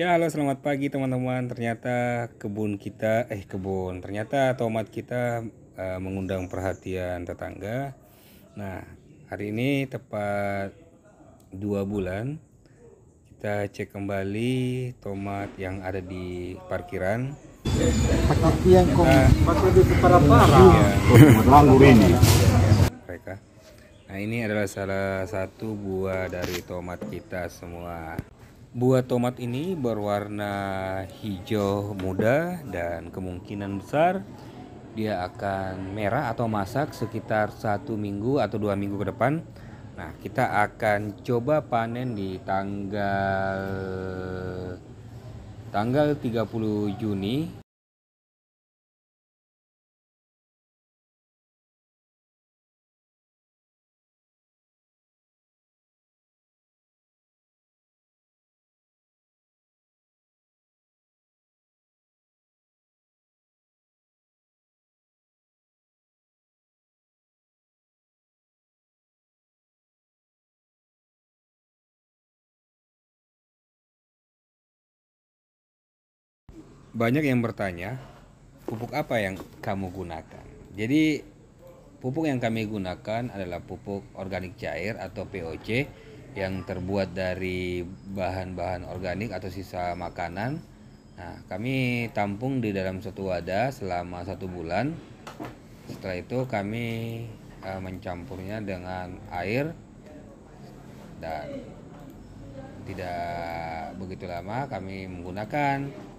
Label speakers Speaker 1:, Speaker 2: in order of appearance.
Speaker 1: Ya halo selamat pagi teman-teman. Ternyata kebun kita eh kebun ternyata tomat kita uh, mengundang perhatian tetangga. Nah hari ini tepat dua bulan kita cek kembali tomat yang ada di parkiran. Tapi yang nah, iya. Mereka. Nah ini adalah salah satu buah dari tomat kita semua. Buah tomat ini berwarna hijau muda dan kemungkinan besar dia akan merah atau masak sekitar satu minggu atau dua minggu ke depan. Nah, kita akan coba panen di tanggal tanggal 30 Juni banyak yang bertanya pupuk apa yang kamu gunakan. Jadi pupuk yang kami gunakan adalah pupuk organik cair atau POC yang terbuat dari bahan-bahan organik atau sisa makanan. Nah, kami tampung di dalam satu wadah selama satu bulan. Setelah itu kami eh, mencampurnya dengan air dan tidak begitu lama kami menggunakan